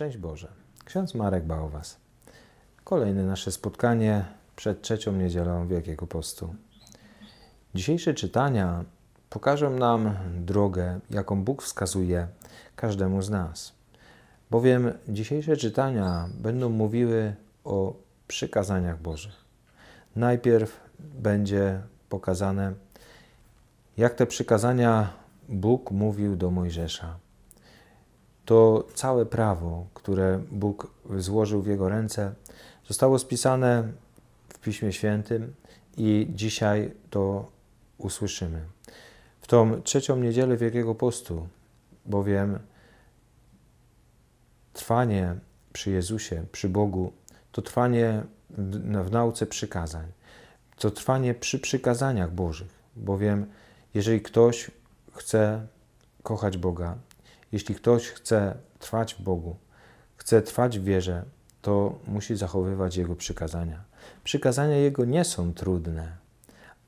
Szczęść Boże. Ksiądz Marek Bałwas. Kolejne nasze spotkanie przed trzecią niedzielą Wielkiego Postu. Dzisiejsze czytania pokażą nam drogę, jaką Bóg wskazuje każdemu z nas. Bowiem dzisiejsze czytania będą mówiły o przykazaniach Bożych. Najpierw będzie pokazane, jak te przykazania Bóg mówił do Mojżesza to całe prawo, które Bóg złożył w jego ręce, zostało spisane w Piśmie Świętym i dzisiaj to usłyszymy. W tą trzecią niedzielę Wielkiego Postu, bowiem trwanie przy Jezusie, przy Bogu, to trwanie w nauce przykazań, to trwanie przy przykazaniach Bożych, bowiem jeżeli ktoś chce kochać Boga, jeśli ktoś chce trwać w Bogu, chce trwać w wierze, to musi zachowywać Jego przykazania. Przykazania Jego nie są trudne,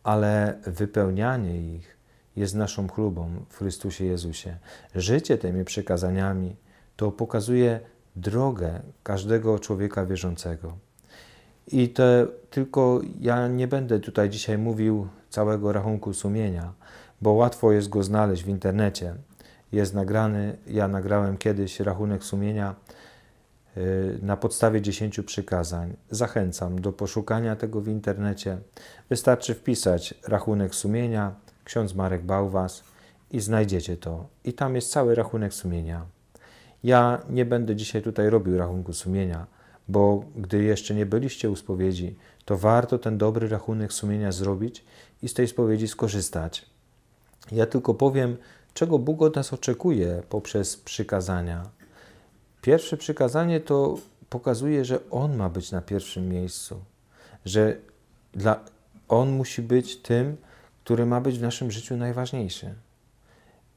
ale wypełnianie ich jest naszą chlubą w Chrystusie Jezusie. Życie tymi przykazaniami to pokazuje drogę każdego człowieka wierzącego. I to tylko ja nie będę tutaj dzisiaj mówił całego rachunku sumienia, bo łatwo jest go znaleźć w internecie jest nagrany. Ja nagrałem kiedyś rachunek sumienia y, na podstawie 10 przykazań. Zachęcam do poszukania tego w internecie. Wystarczy wpisać rachunek sumienia, ksiądz Marek Bałwas i znajdziecie to. I tam jest cały rachunek sumienia. Ja nie będę dzisiaj tutaj robił rachunku sumienia, bo gdy jeszcze nie byliście u spowiedzi, to warto ten dobry rachunek sumienia zrobić i z tej spowiedzi skorzystać. Ja tylko powiem, czego Bóg od nas oczekuje poprzez przykazania. Pierwsze przykazanie to pokazuje, że On ma być na pierwszym miejscu, że dla, On musi być tym, który ma być w naszym życiu najważniejszy.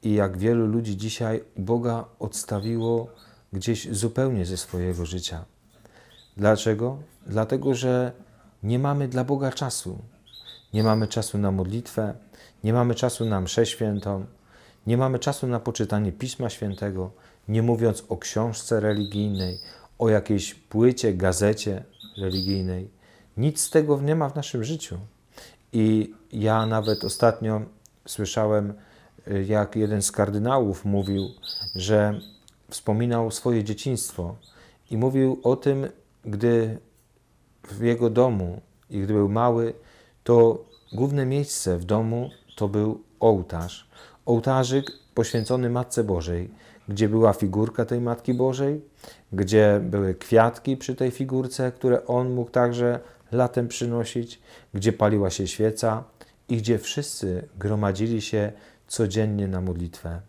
I jak wielu ludzi dzisiaj Boga odstawiło gdzieś zupełnie ze swojego życia. Dlaczego? Dlatego, że nie mamy dla Boga czasu. Nie mamy czasu na modlitwę, nie mamy czasu na mszę świętą, nie mamy czasu na poczytanie Pisma Świętego, nie mówiąc o książce religijnej, o jakiejś płycie, gazecie religijnej. Nic z tego nie ma w naszym życiu. I ja nawet ostatnio słyszałem, y, jak jeden z kardynałów mówił, że wspominał swoje dzieciństwo i mówił o tym, gdy w jego domu i gdy był mały, to główne miejsce w domu to był ołtarz ołtarzyk poświęcony Matce Bożej, gdzie była figurka tej Matki Bożej, gdzie były kwiatki przy tej figurce, które on mógł także latem przynosić, gdzie paliła się świeca i gdzie wszyscy gromadzili się codziennie na modlitwę.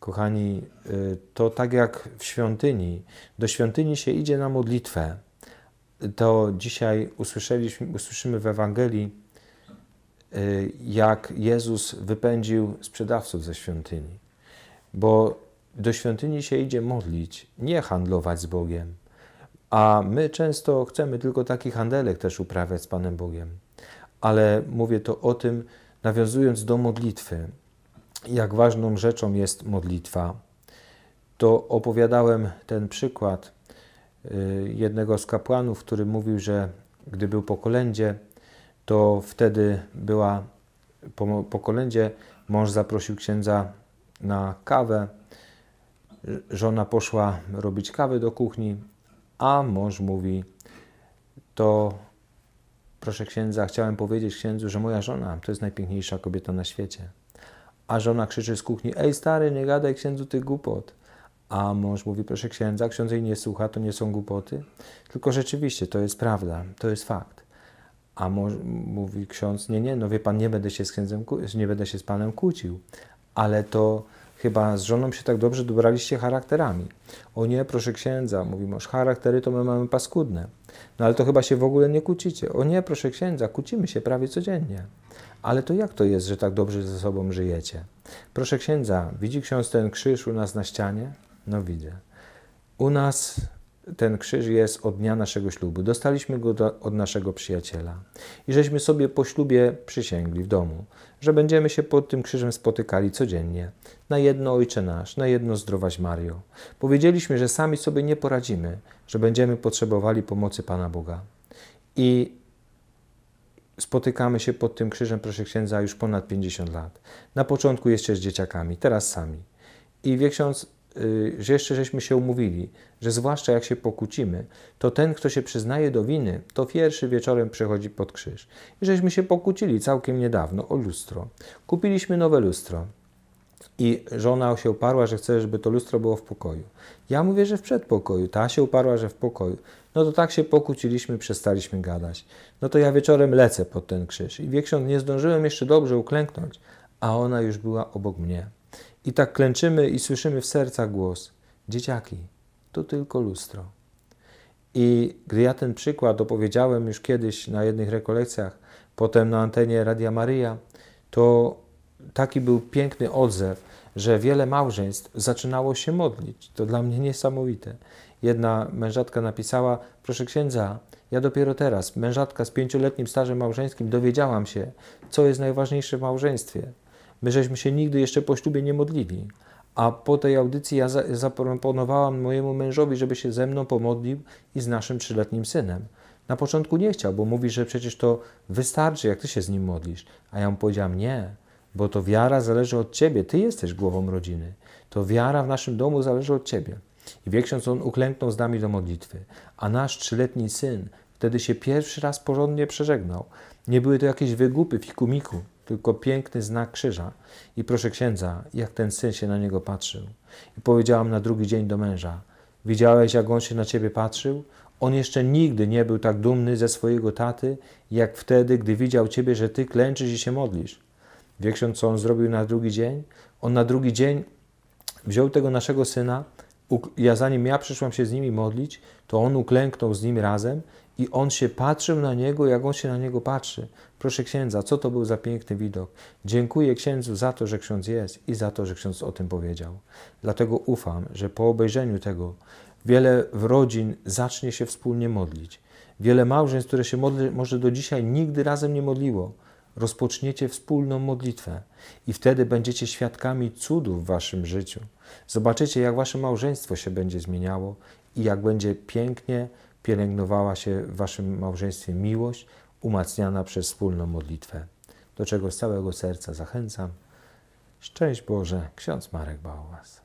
Kochani, y, to tak jak w świątyni, do świątyni się idzie na modlitwę. To dzisiaj usłyszeliśmy, usłyszymy w Ewangelii Y, jak Jezus wypędził sprzedawców ze świątyni. Bo do świątyni się idzie modlić, nie handlować z Bogiem. A my często chcemy tylko taki handelek też uprawiać z Panem Bogiem. Ale mówię to o tym, nawiązując do modlitwy, jak ważną rzeczą jest modlitwa. To opowiadałem ten przykład y, jednego z kapłanów, który mówił, że gdy był po kolędzie, to wtedy była po, po kolędzie. Mąż zaprosił księdza na kawę. Żona poszła robić kawę do kuchni, a mąż mówi: To proszę księdza, chciałem powiedzieć księdzu, że moja żona to jest najpiękniejsza kobieta na świecie. A żona krzyczy z kuchni: Ej, stary, nie gadaj księdzu tych głupot. A mąż mówi, proszę księdza, ksiądz jej nie słucha, to nie są głupoty. Tylko rzeczywiście, to jest prawda, to jest fakt. A mówi ksiądz, nie, nie, no wie pan, nie będę się z księdzem, nie będę się z panem kłócił, ale to chyba z żoną się tak dobrze dobraliście charakterami. O nie, proszę księdza, mówi mąż, charaktery to my mamy paskudne. No ale to chyba się w ogóle nie kłócicie. O nie, proszę księdza, kłócimy się prawie codziennie. Ale to jak to jest, że tak dobrze ze sobą żyjecie? Proszę księdza, widzi ksiądz ten krzyż u nas na ścianie? No widzę. U nas ten krzyż jest od dnia naszego ślubu. Dostaliśmy go do, od naszego przyjaciela. I żeśmy sobie po ślubie przysięgli w domu, że będziemy się pod tym krzyżem spotykali codziennie. Na jedno Ojcze Nasz, na jedno Zdrowaś Mario. Powiedzieliśmy, że sami sobie nie poradzimy, że będziemy potrzebowali pomocy Pana Boga. I spotykamy się pod tym krzyżem, proszę księdza, już ponad 50 lat. Na początku jeszcze z dzieciakami, teraz sami. I wie ksiądz, Y, że jeszcze żeśmy się umówili, że zwłaszcza jak się pokłócimy, to ten, kto się przyznaje do winy, to pierwszy wieczorem przychodzi pod krzyż. I żeśmy się pokłócili całkiem niedawno o lustro. Kupiliśmy nowe lustro. I żona się uparła, że chce, żeby to lustro było w pokoju. Ja mówię, że w przedpokoju. Ta się uparła, że w pokoju. No to tak się pokłóciliśmy, przestaliśmy gadać. No to ja wieczorem lecę pod ten krzyż. I wieksiąt nie zdążyłem jeszcze dobrze uklęknąć, a ona już była obok mnie. I tak klęczymy i słyszymy w sercach głos: Dzieciaki, to tylko lustro. I gdy ja ten przykład opowiedziałem już kiedyś na jednych rekolekcjach, potem na antenie Radia Maryja, to taki był piękny odzew, że wiele małżeństw zaczynało się modlić. To dla mnie niesamowite. Jedna mężatka napisała: Proszę księdza, ja dopiero teraz, mężatka z pięcioletnim stażem małżeńskim, dowiedziałam się, co jest najważniejsze w małżeństwie. My żeśmy się nigdy jeszcze po ślubie nie modlili. A po tej audycji ja zaproponowałam mojemu mężowi, żeby się ze mną pomodlił i z naszym trzyletnim synem. Na początku nie chciał, bo mówi, że przecież to wystarczy, jak ty się z nim modlisz. A ja mu powiedziałam, nie, bo to wiara zależy od ciebie, ty jesteś głową rodziny. To wiara w naszym domu zależy od ciebie. I wieksiąc on uklęknął z nami do modlitwy, a nasz trzyletni syn wtedy się pierwszy raz porządnie przeżegnał. Nie były to jakieś wygłupy fikumiku, tylko piękny znak krzyża. I proszę księdza, jak ten syn się na niego patrzył. I powiedziałam na drugi dzień do męża: Widziałeś, jak on się na ciebie patrzył? On jeszcze nigdy nie był tak dumny ze swojego taty, jak wtedy, gdy widział ciebie, że ty klęczysz i się modlisz. Wie ksiądz, co on zrobił na drugi dzień? On na drugi dzień wziął tego naszego syna. Ja zanim ja przyszłam się z nimi modlić, to on uklęknął z nim razem i on się patrzył na niego, jak on się na niego patrzy. Proszę księdza, co to był za piękny widok. Dziękuję księdzu za to, że ksiądz jest i za to, że ksiądz o tym powiedział. Dlatego ufam, że po obejrzeniu tego wiele rodzin zacznie się wspólnie modlić. Wiele małżeństw, które się modli, może do dzisiaj nigdy razem nie modliło, rozpoczniecie wspólną modlitwę i wtedy będziecie świadkami cudów w waszym życiu. Zobaczycie, jak wasze małżeństwo się będzie zmieniało i jak będzie pięknie pielęgnowała się w waszym małżeństwie miłość umacniana przez wspólną modlitwę, do czego z całego serca zachęcam. Szczęść Boże, ksiądz Marek Bałwas.